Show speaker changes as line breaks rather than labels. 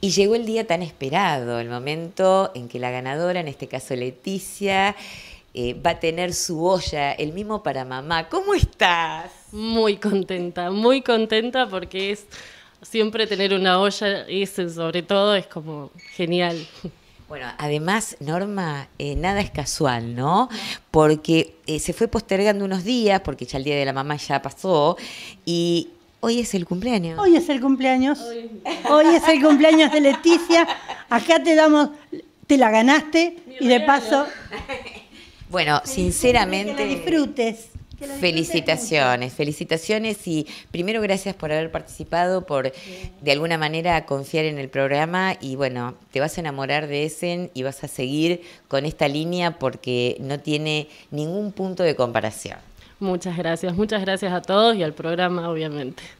Y llegó el día tan esperado, el momento en que la ganadora, en este caso Leticia, eh, va a tener su olla, el mismo para mamá. ¿Cómo
estás? Muy contenta, muy contenta porque es siempre tener una olla, ese sobre todo, es como genial. Bueno,
además, Norma, eh, nada es casual, ¿no? Porque eh, se fue postergando unos días, porque ya el Día de la Mamá ya pasó, y Hoy es el cumpleaños. Hoy es el cumpleaños.
Hoy. es el cumpleaños de Leticia. Acá te damos, te la ganaste
y de paso.
Bueno, sinceramente.
Que disfrutes.
felicitaciones, felicitaciones y primero gracias por haber participado, por de alguna manera confiar en el programa y bueno, te vas a enamorar de Essen y vas a seguir con esta línea porque no tiene ningún punto de comparación.
Muchas gracias, muchas gracias a todos y al programa, obviamente.